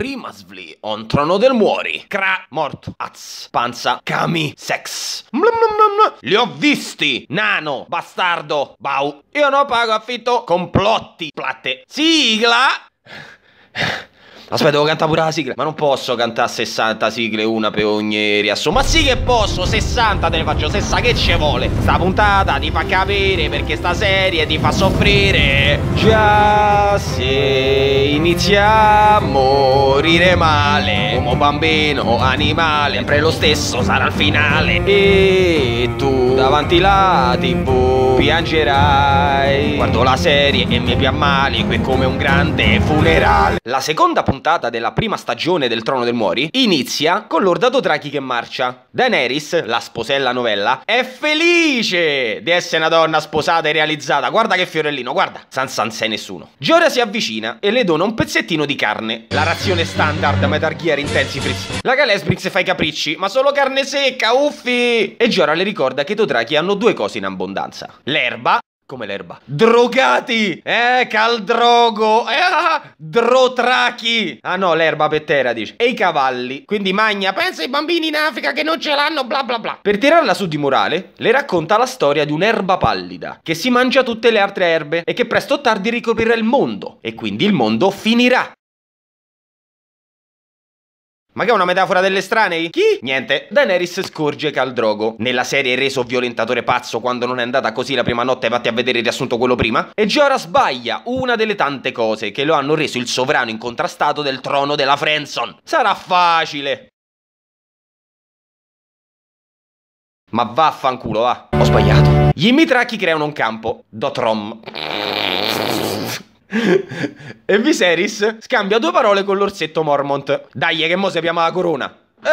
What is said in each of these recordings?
Primasvli on trono del muori. Cra, morto. Az, panza, kami, sex. Mlum, Li ho visti. Nano, bastardo, bau. Io non pago affitto. Complotti, platte. Sigla. Aspetta, devo cantare pure la sigla. Ma non posso cantare 60 sigle, una per ogni riassunto. Ma sì che posso, 60 te ne faccio, 60 che ci vuole. Sta puntata ti fa capire perché sta serie ti fa soffrire. Già se iniziamo a morire male, uomo bambino, animale, sempre lo stesso sarà il finale. E tu davanti la tv piangerai. Guardo la serie e mi piammali, qui come un grande funerale. La seconda puntata puntata della prima stagione del Trono del Muori, inizia con Lorda Draghi che marcia. Daenerys, la sposella novella, è felice di essere una donna sposata e realizzata. Guarda che fiorellino, guarda. San San sei nessuno. Giora si avvicina e le dona un pezzettino di carne. La razione standard Metal Gear Intensifris. La Galesbrix fa i capricci, ma solo carne secca, uffi! E Giora le ricorda che i Dotraki hanno due cose in abbondanza. L'erba come l'erba. Drogati! Eh, caldrogo! Eh, ah, drotrachi! Ah no, l'erba per terra dice. E i cavalli. Quindi Magna, pensa ai bambini in Africa che non ce l'hanno, bla bla bla. Per tirarla su di morale, le racconta la storia di un'erba pallida, che si mangia tutte le altre erbe e che presto o tardi ricoprirà il mondo. E quindi il mondo finirà. Ma che è una metafora delle stranei? Chi? Niente. Daenerys scorge Caldrogo. Nella serie è reso violentatore pazzo quando non è andata così la prima notte, vatti a vedere il riassunto quello prima. E Giora sbaglia una delle tante cose che lo hanno reso il sovrano incontrastato del trono della Frenson. Sarà facile. Ma vaffanculo, va. Ho sbagliato. Gli Mitrachi creano un campo. Dotrom e Viserys scambia due parole con l'orsetto Mormont. Dai, che mo sappiamo la corona. Eh,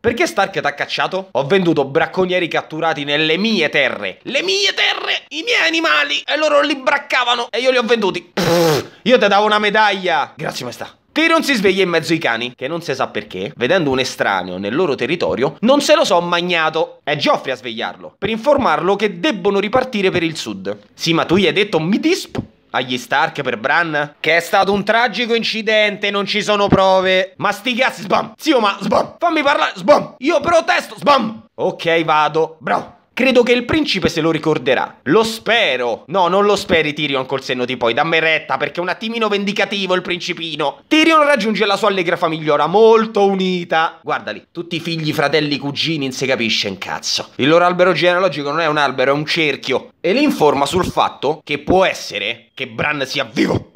perché Stark ti ha cacciato? Ho venduto bracconieri catturati nelle mie terre. Le mie terre, i miei animali. E loro li braccavano e io li ho venduti. Pff, io ti davo una medaglia. Grazie, maestà. Tyrion si sveglia in mezzo ai cani, che non si sa perché, vedendo un estraneo nel loro territorio, non se lo so magnato. È Geoffrey a svegliarlo, per informarlo che debbono ripartire per il sud. Sì, ma tu gli hai detto mi disp agli Stark per Bran? Che è stato un tragico incidente, non ci sono prove. Ma sti cazzi, sbam! Zio, ma sbam! Fammi parlare, sbam! Io protesto, sbam! Ok, vado. bro. Credo che il principe se lo ricorderà. Lo spero. No, non lo speri Tyrion col senno di poi, dammi retta perché è un attimino vendicativo il principino. Tyrion raggiunge la sua allegra famigliora molto unita. Guardali, tutti figli, fratelli, cugini, non si capisce un cazzo. Il loro albero genealogico non è un albero, è un cerchio. E li informa sul fatto che può essere che Bran sia vivo.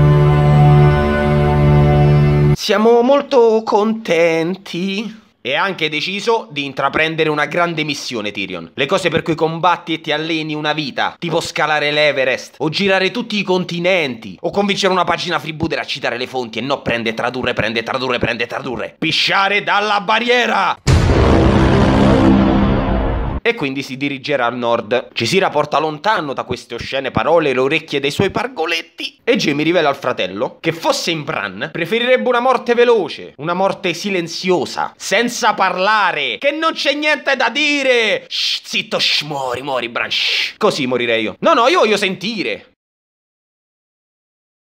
Siamo molto contenti e ha anche deciso di intraprendere una grande missione, Tyrion. Le cose per cui combatti e ti alleni una vita, tipo scalare l'Everest, o girare tutti i continenti, o convincere una pagina freebooter a citare le fonti e no prende, tradurre, prende, tradurre, prende, tradurre. Pisciare dalla barriera! e quindi si dirigerà al nord. Cisira porta lontano da queste oscene parole le orecchie dei suoi pargoletti e Jamie rivela al fratello che fosse in Bran preferirebbe una morte veloce, una morte silenziosa, senza parlare, che non c'è niente da dire. Shh, zitto, shh, muori, muori Bran, shh. Così morirei io. No, no, io voglio sentire.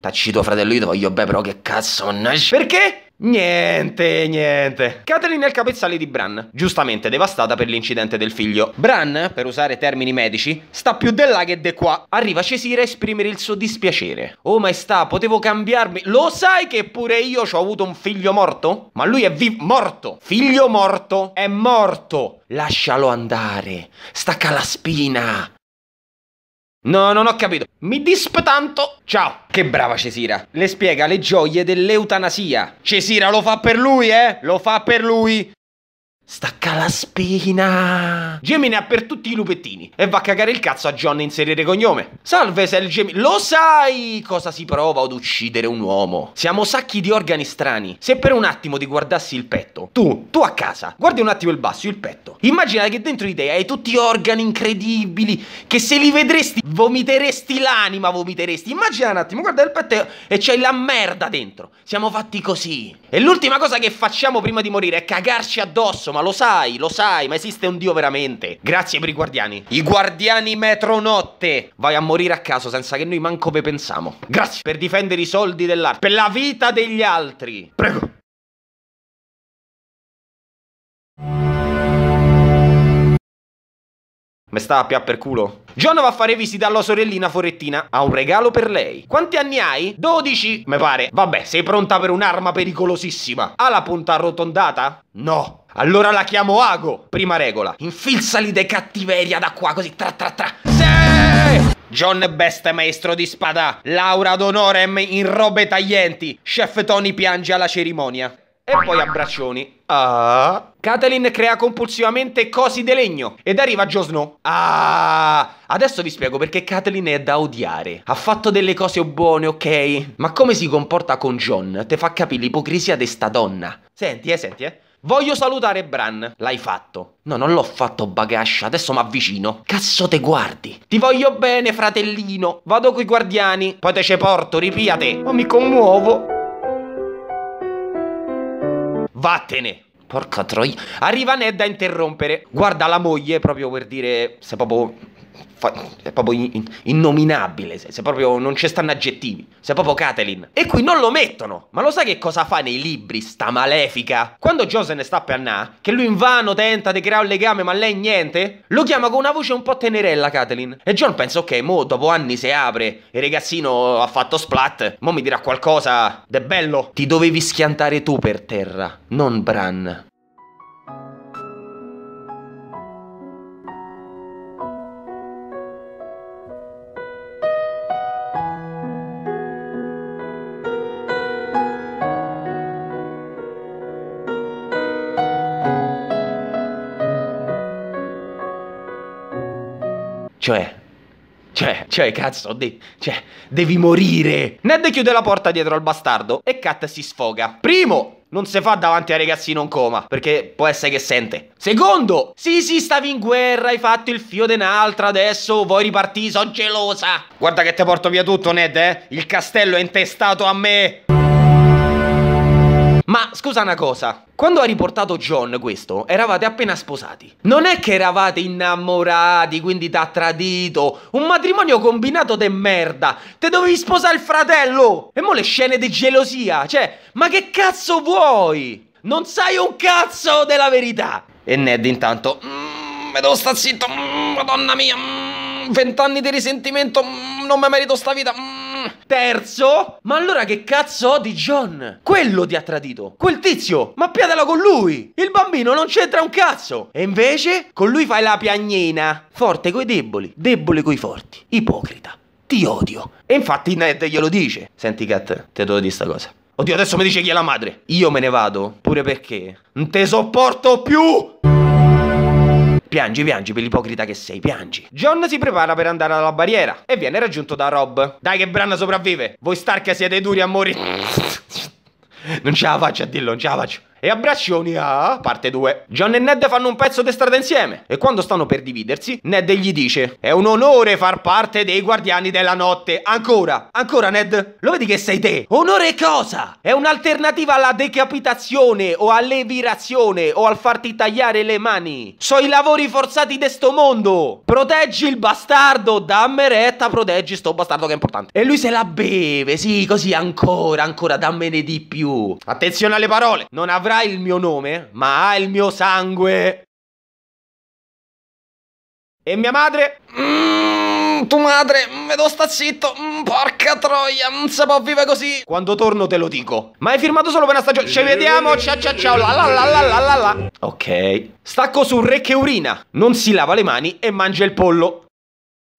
Tacci tuo fratello, io ti voglio bene, però che cazzo, mannaggia. Perché? Niente, niente. Kathleen è il capezzale di Bran, giustamente devastata per l'incidente del figlio. Bran, per usare termini medici, sta più di là che di qua. Arriva Cesira a esprimere il suo dispiacere. Oh maestà, potevo cambiarmi. Lo sai che pure io ho avuto un figlio morto? Ma lui è vivo, morto. Figlio morto, è morto. Lascialo andare. Stacca la spina. No, non ho capito. Mi disp tanto. Ciao. Che brava Cesira. Le spiega le gioie dell'eutanasia. Cesira lo fa per lui, eh? Lo fa per lui. Stacca la spina! Gemini ha per tutti i lupettini e va a cagare il cazzo a John a inserire cognome. Salve, sei il Gemini. Lo sai cosa si prova ad uccidere un uomo? Siamo sacchi di organi strani. Se per un attimo ti guardassi il petto, tu, tu a casa, guardi un attimo il basso, il petto. Immagina che dentro di te hai tutti organi incredibili che se li vedresti vomiteresti l'anima, vomiteresti. Immagina un attimo, guarda il petto e c'è la merda dentro. Siamo fatti così. E l'ultima cosa che facciamo prima di morire è cagarci addosso ma lo sai, lo sai, ma esiste un dio veramente. Grazie per i guardiani. I guardiani metronotte. Vai a morire a caso senza che noi manco ve pensiamo. Grazie per difendere i soldi dell'arte, per la vita degli altri. Prego. Me sta a più per culo. John va a fare visita alla sorellina Forettina. Ha un regalo per lei. Quanti anni hai? 12, me pare. Vabbè, sei pronta per un'arma pericolosissima. Ha la punta arrotondata? No. Allora la chiamo Ago. Prima regola. Infilzali dei cattiveria da qua, così tra tra tra. Sì! John Best maestro di spada, Laura d'onorem in robe taglienti, Chef Tony piange alla cerimonia. E poi abbraccioni. Ah. Kathleen crea compulsivamente cosi di legno ed arriva Joe Snow. Ah. Adesso vi spiego perché Kathleen è da odiare. Ha fatto delle cose buone, ok? Ma come si comporta con John? Te fa capire l'ipocrisia di sta donna. Senti, eh, senti, eh. Voglio salutare Bran. L'hai fatto. No, non l'ho fatto bagascia, adesso mi avvicino. Cazzo te guardi. Ti voglio bene, fratellino. Vado coi guardiani. Poi te ce porto, ripiate. Ma mi commuovo. Vattene. Porca troia. Arriva Ned a interrompere. Guarda la moglie proprio per dire... Se proprio è proprio innominabile, se proprio non ci stanno aggettivi, se è proprio Catelyn. E qui non lo mettono. Ma lo sai che cosa fa nei libri sta malefica? Quando Joe se ne sta per andare, che lui invano tenta di creare un legame ma lei niente, lo chiama con una voce un po' tenerella Catelyn. E John pensa, ok, mo dopo anni si apre, e ragazzino ha fatto splat, mo mi dirà qualcosa de bello. Ti dovevi schiantare tu per terra, non Bran. Cioè, cioè, cioè, cazzo, de- cioè, devi morire. Ned chiude la porta dietro al bastardo e Kat si sfoga. Primo, non si fa davanti ai ragazzini in coma, perché può essere che sente. Secondo, sì, sì, stavi in guerra, hai fatto il fio de un'altra, adesso vuoi ripartire, sono gelosa. Guarda che ti porto via tutto, Ned, eh? Il castello è intestato a me. Ma scusa una cosa, quando ha riportato John questo, eravate appena sposati. Non è che eravate innamorati, quindi t'ha tradito. Un matrimonio combinato de merda. Te dovevi sposare il fratello. E mo le scene di gelosia. Cioè, ma che cazzo vuoi? Non sai un cazzo della verità. E Ned intanto... mmm, me devo star zitto. mmm, madonna mia. mmm, vent'anni di risentimento. mmm, non mi merito sta vita. mmm terzo? Ma allora che cazzo ho di John? Quello ti ha tradito. Quel tizio. Ma piatela con lui. Il bambino non c'entra un cazzo. E invece con lui fai la piagnina. Forte coi deboli, debole coi forti. Ipocrita. Ti odio. E infatti Ned glielo dice. Senti Kat, te devo dire sta cosa. Oddio, adesso mi dice chi è la madre. Io me ne vado, pure perché non te sopporto più! Piangi, piangi per l'ipocrita che sei, piangi. John si prepara per andare alla barriera e viene raggiunto da Rob. Dai che Bran sopravvive. Voi Stark siete duri a morire. Non ce la faccio a dirlo, non ce la faccio e abbraccioni a parte 2. John e Ned fanno un pezzo di strada insieme e quando stanno per dividersi, Ned gli dice «È un onore far parte dei Guardiani della Notte, ancora, ancora Ned, lo vedi che sei te? Onore cosa? È un'alternativa alla decapitazione o all'evirazione o al farti tagliare le mani. So i lavori forzati de sto mondo! Proteggi il bastardo, dammi retta, proteggi sto bastardo che è importante». E lui se la beve, sì, così ancora, ancora, dammene di più. Attenzione alle parole, non avrà avrà il mio nome, ma ha il mio sangue. E mia madre? Mmm, tu madre, mm, vedo sta zitto, mm, porca troia, non si può vive così. Quando torno te lo dico. Ma hai firmato solo per una stagione. Ci vediamo, ciao ciao ciao, la la la la la la. Ok. Stacco sul re che urina, non si lava le mani e mangia il pollo.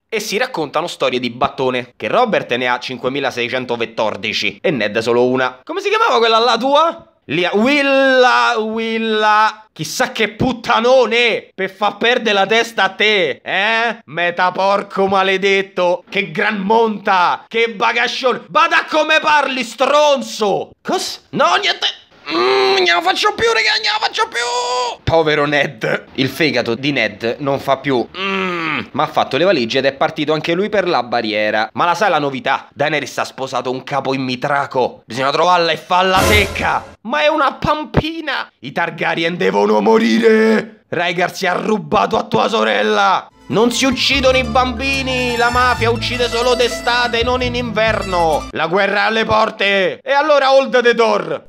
E si raccontano storie di battone, che Robert ne ha 5614 e Ned solo una. Come si chiamava quella la tua? Lì, Willa, Willa. Chissà che puttanone per far perdere la testa a te, eh? Metaporco maledetto, che gran monta, che bagascione. Bada come parli, stronzo. Cos? No, niente. Mmm, non la faccio più, raga, non la faccio più. Povero Ned. Il fegato di Ned non fa più. Mmm, ma ha fatto le valigie ed è partito anche lui per la barriera. Ma la sai la novità? Daenerys ha sposato un capo in mitraco. Bisogna trovarla e farla secca. Ma è una pampina. I Targaryen devono morire. Rhaegar si è rubato a tua sorella! Non si uccidono i bambini! La mafia uccide solo d'estate, non in inverno! La guerra è alle porte! E allora hold the door!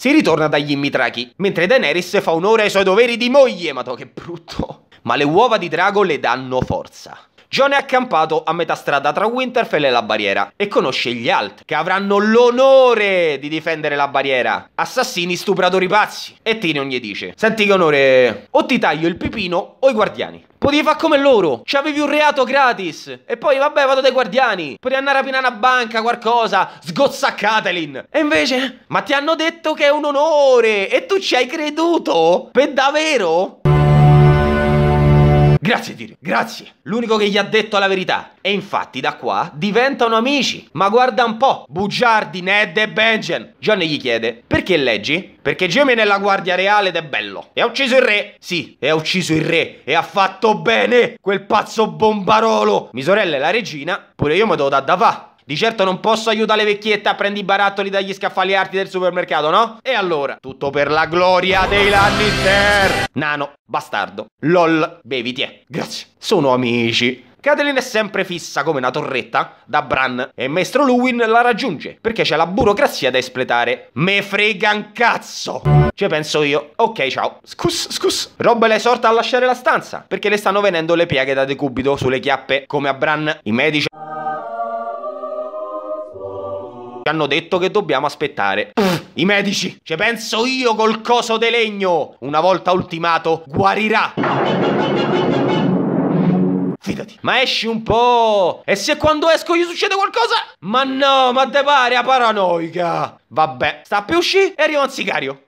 Si ritorna dagli Imitrachi, mentre Daenerys fa onore ai suoi doveri di moglie, ma che brutto. Ma le uova di drago le danno forza. John è accampato a metà strada tra Winterfell e la barriera e conosce gli altri che avranno l'onore di difendere la barriera. Assassini, stupratori pazzi. E Tyrion gli dice, senti che onore, o ti taglio il pipino o i guardiani. Potevi fare come loro, ci avevi un reato gratis. E poi vabbè vado dai guardiani, potevi andare a rapinare una banca, qualcosa, sgozzaccatelin. E invece, ma ti hanno detto che è un onore e tu ci hai creduto? Per davvero? Grazie Tyrion, grazie. L'unico che gli ha detto la verità. E infatti da qua diventano amici. Ma guarda un po', bugiardi Ned e Benjen. John gli chiede, perché leggi? Perché Jamie è nella guardia reale ed è bello. E ha ucciso il re. Sì, e ha ucciso il re. E ha fatto bene. Quel pazzo bombarolo. Mi sorella è la regina, pure io mi devo dare da fa. Di certo non posso aiutare le vecchiette a prendere i barattoli dagli scaffali arti del supermercato, no? E allora, tutto per la gloria dei Lannister! Nano, bastardo, lol, beviti, eh. Grazie, sono amici. Catelyn è sempre fissa come una torretta da Bran e Maestro Luwin la raggiunge perché c'è la burocrazia da espletare. Me frega un cazzo! Cioè penso io, ok ciao, scus scus. Rob la esorta a lasciare la stanza perché le stanno venendo le piaghe da decubito sulle chiappe come a Bran. I medici... Ci hanno detto che dobbiamo aspettare. I medici! Ci penso io col coso de legno! Una volta ultimato, guarirà! Fidati. Ma esci un po'. E se quando esco gli succede qualcosa? Ma no, ma te pare a paranoica. Vabbè, sta più uscì e arriva un sicario.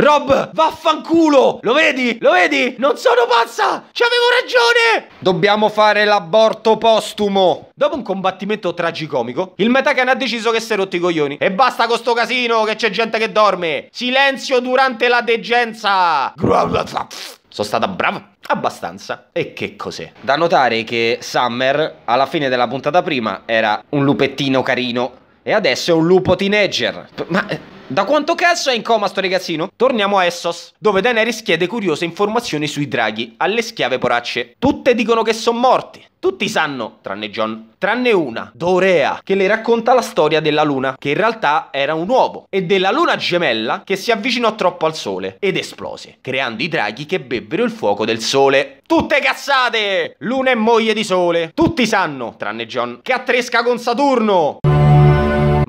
Rob, vaffanculo! Lo vedi? Lo vedi? Non sono pazza! Ci avevo ragione! Dobbiamo fare l'aborto postumo! Dopo un combattimento tragicomico, il Metacan ha deciso che si è rotto i coglioni. E basta con sto casino che c'è gente che dorme! Silenzio durante la degenza! Sono stata brava? Abbastanza. E che cos'è? Da notare che Summer, alla fine della puntata prima, era un lupettino carino. E adesso è un lupo teenager. Ma... Eh, da quanto cazzo è in coma sto ragazzino? Torniamo a Essos, dove Daenerys chiede curiose informazioni sui draghi alle schiave poracce. Tutte dicono che sono morti. Tutti sanno, tranne John, tranne una, Dorea, che le racconta la storia della luna, che in realtà era un uovo, e della luna gemella che si avvicinò troppo al sole ed esplose, creando i draghi che bebbero il fuoco del sole. Tutte cazzate! Luna è moglie di sole. Tutti sanno, tranne John, che attresca con Saturno.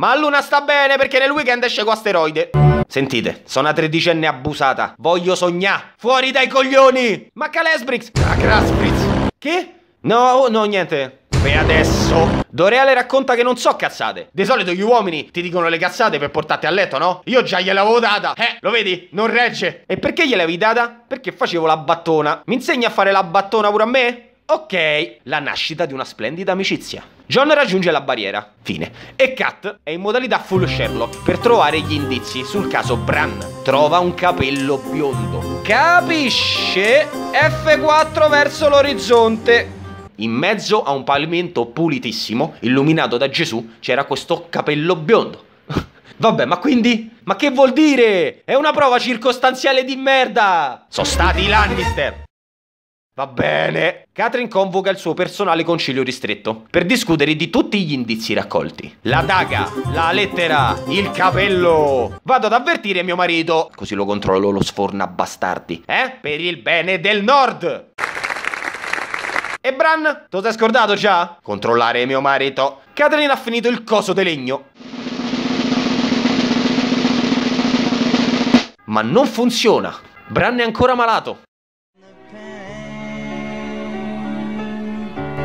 Ma Luna sta bene perché nel weekend esce con asteroide. Sentite, sono una tredicenne abusata. Voglio sognà. Fuori dai coglioni! Ma Calesbrix! Ah, Grasbrix! Che? No, oh, no, niente. E adesso Doreale racconta che non so cazzate Di solito gli uomini ti dicono le cazzate per portarti a letto, no? Io già gliel'avevo data Eh, lo vedi? Non regge E perché gliel'avevi data? Perché facevo la battona Mi insegni a fare la battona pure a me? Ok, la nascita di una splendida amicizia John raggiunge la barriera. Fine. E Kat è in modalità full Sherlock per trovare gli indizi sul caso Bran. Trova un capello biondo. Capisce? F4 verso l'orizzonte. In mezzo a un pavimento pulitissimo, illuminato da Gesù, c'era questo capello biondo. Vabbè, ma quindi? Ma che vuol dire? È una prova circostanziale di merda! Sono stati i Lannister! Va bene. Katrin convoca il suo personale concilio ristretto per discutere di tutti gli indizi raccolti. La daga, la lettera, il capello. Vado ad avvertire mio marito. Così lo controllo, lo sforna bastardi. Eh? Per il bene del nord. E Bran? Tu sei scordato già? Controllare mio marito. Katrin ha finito il coso di legno. Ma non funziona. Bran è ancora malato.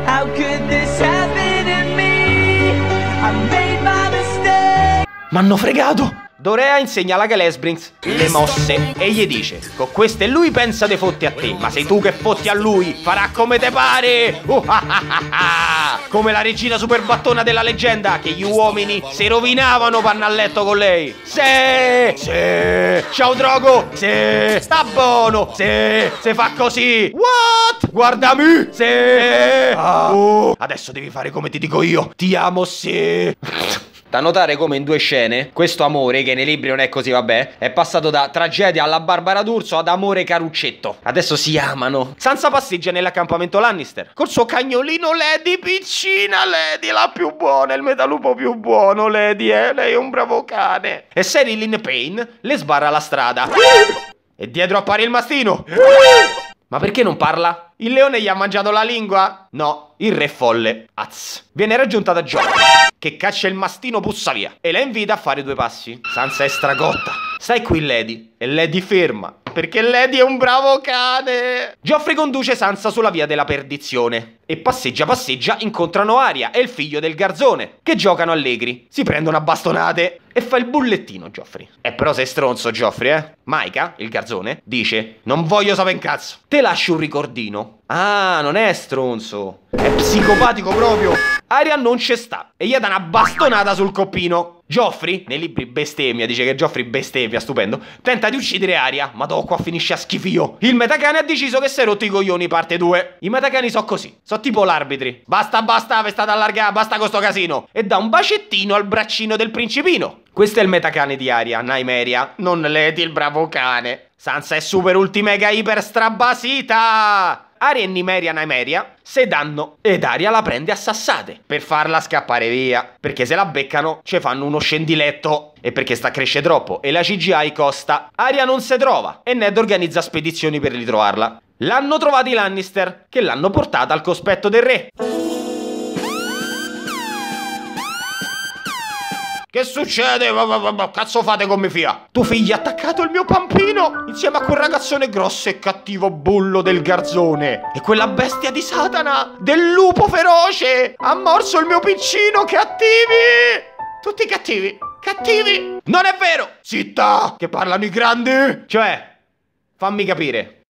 How could this happen to me? I made my mistake. M'hanno fregato! Dorea insegna alla Galesbrinks le mosse e gli dice Con queste lui pensa de fotti a te, ma sei tu che fotti a lui, farà come te pare! Uh, ah, ah, ah, come la regina superbattona della leggenda che gli uomini si rovinavano vanno a letto con lei! Se, se, ciao drogo, se, sta buono, se, se fa così! Wow! What? Guardami! Sì! Ah. Oh. Adesso devi fare come ti dico io. Ti amo, sì! Da notare come in due scene questo amore, che nei libri non è così, vabbè, è passato da tragedia alla Barbara D'Urso ad amore caruccetto. Adesso si amano. Sansa passeggia nell'accampamento Lannister col suo cagnolino Lady, piccina Lady, la più buona, il metalupo più buono, Lady, eh, lei è un bravo cane. E Serilyn Payne le sbarra la strada. Ah. E dietro appare il mastino. Ah. Ma perché non parla? Il leone gli ha mangiato la lingua? No, il re folle. Azz. Viene raggiunta da Giorgio, che caccia il mastino pussa via e la invita a fare due passi. Sansa è stragotta. Stai qui, Lady. E Lady ferma. Perché Lady è un bravo cane. Geoffrey conduce Sansa sulla via della perdizione. E passeggia passeggia incontrano Aria e il figlio del garzone, che giocano allegri. Si prendono a bastonate. E fa il bullettino, Geoffrey. Eh, però sei stronzo, Geoffrey, eh? Maika, il garzone, dice: Non voglio sapere un cazzo. Te lascio un ricordino. Ah, non è stronzo. È psicopatico proprio. Aria non ci sta. E gli dà una bastonata sul coppino. Geoffrey, nei libri bestemmia, dice che Geoffrey bestemmia, stupendo, tenta di uccidere Aria, ma dopo qua finisce a schifio. Il metacane ha deciso che si è rotto i coglioni, parte 2. I metacani so così, so tipo l'arbitri. Basta, basta, vi allargata, basta con sto casino. E dà un bacettino al braccino del principino. Questo è il metacane di Aria, Naimeria, non leti il bravo cane. Sansa è super ultimega iper strabasita! Aria e Nimeria Nimeria se danno ed Aria la prende a sassate per farla scappare via, perché se la beccano ci fanno uno scendiletto e perché sta cresce troppo e la CGI costa. Aria non si trova e Ned organizza spedizioni per ritrovarla. L'hanno trovata i Lannister, che l'hanno portata al cospetto del re. Che succede? Cazzo fate con mia figlia? Tuo figlio ha attaccato il mio pampino insieme a quel ragazzone grosso e cattivo bullo del garzone. E quella bestia di Satana, del lupo feroce, ha morso il mio piccino, cattivi! Tutti cattivi, cattivi! Non è vero! Zitta! Che parlano i grandi! Cioè, fammi capire.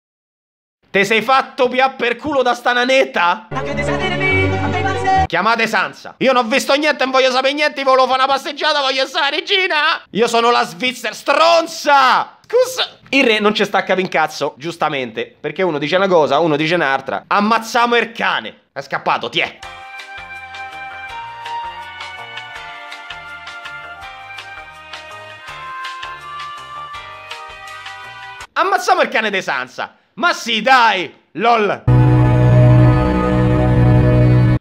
Te sei fatto pià per culo da stananetta? Ma che te Chiamate Sansa. Io non ho visto niente, non voglio sapere niente, volevo fare una passeggiata, voglio essere la regina. Io sono la Svizzera stronza. Scusa. Il re non ci sta a capire in cazzo, giustamente, perché uno dice una cosa, uno dice un'altra. Ammazziamo il cane. È scappato, tiè. Ammazziamo il cane di Sansa. Ma sì, dai. LOL.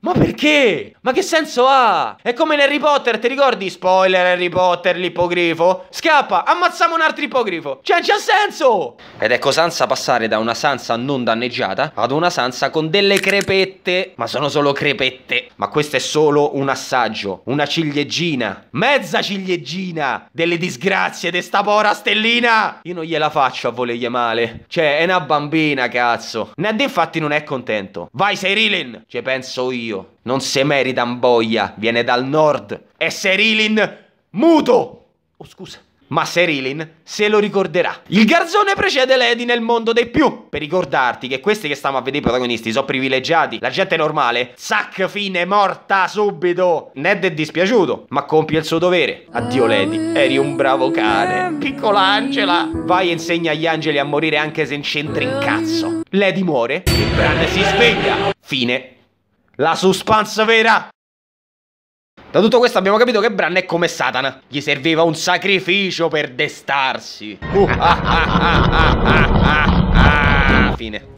Ma perché? Ma che senso ha? È come in Harry Potter, ti ricordi? Spoiler Harry Potter, l'ippogrifo. Scappa, ammazziamo un altro ippogrifo. Cioè, c'ha senso! Ed ecco Sansa passare da una sansa non danneggiata ad una sansa con delle crepette. Ma sono solo crepette. Ma questo è solo un assaggio. Una ciliegina. Mezza ciliegina. Delle disgrazie di sta pora stellina. Io non gliela faccio a volergli male. Cioè, è una bambina, cazzo. Ned infatti non è contento. Vai, sei Rilin. Ci penso io odio non se merita boia, viene dal nord. E Serilin muto! Oh scusa. Ma Serilin se lo ricorderà. Il garzone precede Lady nel mondo dei più. Per ricordarti che questi che stiamo a vedere i protagonisti sono privilegiati. La gente normale. Sac fine morta subito. Ned è dispiaciuto, ma compie il suo dovere. Addio Lady, eri un bravo cane. Piccola Angela. Vai e insegna agli angeli a morire anche se incentri in cazzo. Lady muore. Il brand si sveglia. Fine. La suspense vera! Da tutto questo abbiamo capito che Bran è come Satana. Gli serviva un sacrificio per destarsi. Uh, ah, ah, ah, Fine.